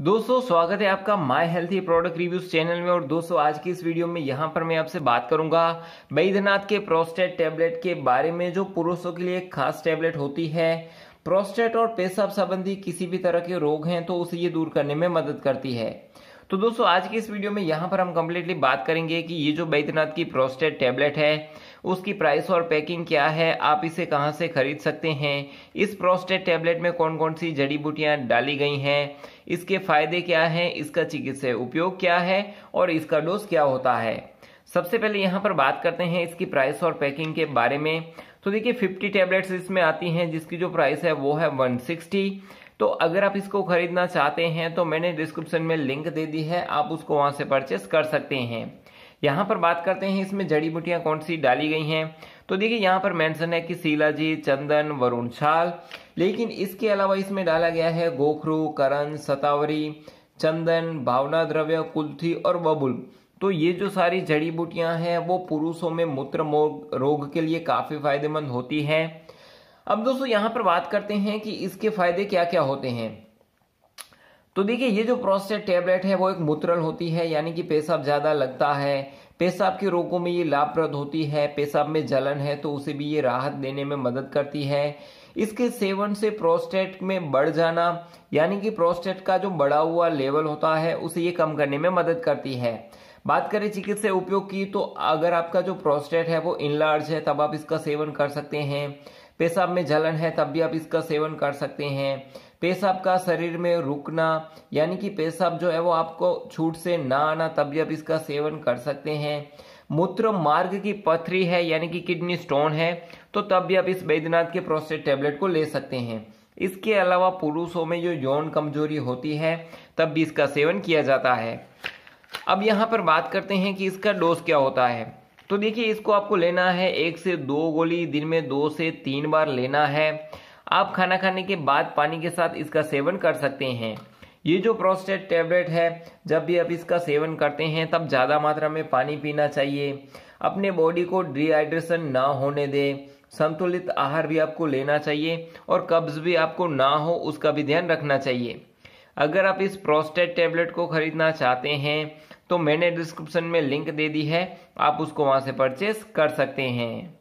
दोस्तों स्वागत है आपका my healthy product reviews channel में और दोस्तों आज की इस वीडियो में यहां पर मैं आपसे बात करूंगा बैद्यनाथ के प्रोस्टेट टैबलेट के बारे में जो पुरुषों के लिए खास टैबलेट होती है प्रोस्टेट और पेशाब संबंधी किसी भी तरह के रोग हैं तो उसे ये दूर करने में मदद करती है तो दोस्तों आज की इस वीडियो में यहाँ पर हम कम्प्लीटली बात करेंगे कि ये जो बैद्यनाथ की प्रोस्टेट टैबलेट है उसकी प्राइस और पैकिंग क्या है आप इसे कहाँ से खरीद सकते हैं इस प्रोस्टेट टैबलेट में कौन कौन सी जड़ी बूटियाँ डाली गई हैं इसके फायदे क्या हैं इसका चिकित्सा उपयोग क्या है और इसका डोज क्या होता है सबसे पहले यहाँ पर बात करते हैं इसकी प्राइस और पैकिंग के बारे में तो देखिए 50 टैबलेट्स इसमें आती हैं जिसकी जो प्राइस है वो है 160 तो अगर आप इसको खरीदना चाहते हैं तो मैंने डिस्क्रिप्शन में लिंक दे दी है आप उसको वहाँ से परचेस कर सकते हैं यहाँ पर बात करते हैं इसमें जड़ी बूटियाँ कौन सी डाली गई हैं तो देखिए यहाँ पर मेंशन है कि जी चंदन वरुण छाल लेकिन इसके अलावा इसमें डाला गया है गोखरू करण सतावरी चंदन भावना द्रव्य कुल्थी और बबुल तो ये जो सारी जड़ी बूटियाँ हैं वो पुरुषों में मूत्र रोग के लिए काफ़ी फायदेमंद होती है अब दोस्तों यहाँ पर बात करते हैं कि इसके फायदे क्या क्या होते हैं तो देखिए ये जो प्रोस्टेट टेबलेट है वो एक मूत्रल होती है यानी कि पेशाब ज़्यादा लगता है पेशाब के रोगों में ये लाभप्रद होती है पेशाब में जलन है तो उसे भी ये राहत देने में मदद करती है इसके सेवन से प्रोस्टेट में बढ़ जाना यानी कि प्रोस्टेट का जो बढ़ा हुआ लेवल होता है उसे ये कम करने में मदद करती है बात करें चिकित्सा उपयोग की तो अगर आपका जो प्रोस्टेट है वो इनलार्ज है तब आप इसका सेवन कर सकते हैं पेशाब में जलन है तब भी आप इसका सेवन कर सकते हैं पेशाब का शरीर में रुकना यानी कि पेशाब जो है वो आपको छूट से ना आना तब भी आप इसका सेवन कर सकते हैं मूत्र मार्ग की पथरी है यानी कि किडनी स्टोन है तो तब भी आप इस बैद्यनाथ के प्रोस्टेट टेबलेट को ले सकते हैं इसके अलावा पुरुषों में जो यौन कमजोरी होती है तब भी इसका सेवन किया जाता है अब यहाँ पर बात करते हैं कि इसका डोज क्या होता है तो देखिए इसको आपको लेना है एक से दो गोली दिन में दो से तीन बार लेना है आप खाना खाने के बाद पानी के साथ इसका सेवन कर सकते हैं ये जो प्रोस्टेट टैबलेट है जब भी आप इसका सेवन करते हैं तब ज़्यादा मात्रा में पानी पीना चाहिए अपने बॉडी को डिहाइड्रेशन ना होने दें संतुलित आहार भी आपको लेना चाहिए और कब्ज भी आपको ना हो उसका भी ध्यान रखना चाहिए अगर आप इस प्रोस्टेट टैबलेट को खरीदना चाहते हैं तो मैंने डिस्क्रिप्शन में लिंक दे दी है आप उसको वहाँ से परचेस कर सकते हैं